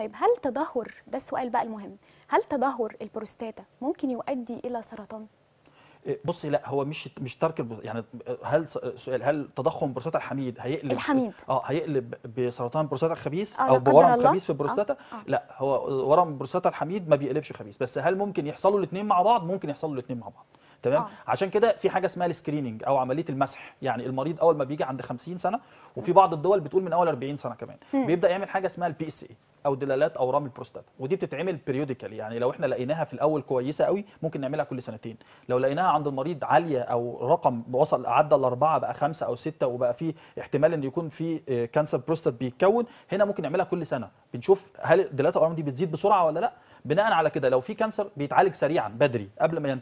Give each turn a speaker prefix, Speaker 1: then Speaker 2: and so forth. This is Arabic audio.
Speaker 1: طيب هل تدهور ده السؤال بقى المهم هل تدهور البروستاتا ممكن يؤدي الى سرطان إيه، بصي لا هو مش مش ترك يعني هل سؤال هل تضخم بروستاتا الحميد هيقلب الحميد اه هيقلب بسرطان بروستاتا الخبيث آه او بورم خبيث في البروستاتا آه. آه. لا هو ورم بروستاتا الحميد ما بيقلبش خبيث بس هل ممكن يحصلوا الاثنين مع بعض ممكن يحصلوا الاثنين مع بعض تمام آه. عشان كده في حاجه اسمها السكريننج او عمليه المسح يعني المريض اول ما بيجي عند 50 سنه وفي بعض الدول بتقول من اول 40 سنه كمان م. بيبدا يعمل حاجه اسمها البي اس اي او دلالات اورام البروستاتا ودي بتتعمل بيريوديكال يعني لو احنا لقيناها في الاول كويسه قوي ممكن نعملها كل سنتين لو لقيناها عند المريض عاليه او رقم وصل عدى الاربعه بقى خمسه او سته وبقى في احتمال ان يكون في كانسر بروستات بيتكون هنا ممكن نعملها كل سنه بنشوف هل دلالات الاورام دي بتزيد بسرعه ولا لا بناء على كده لو في كانسر بيتعالج سريعا بدري قبل ما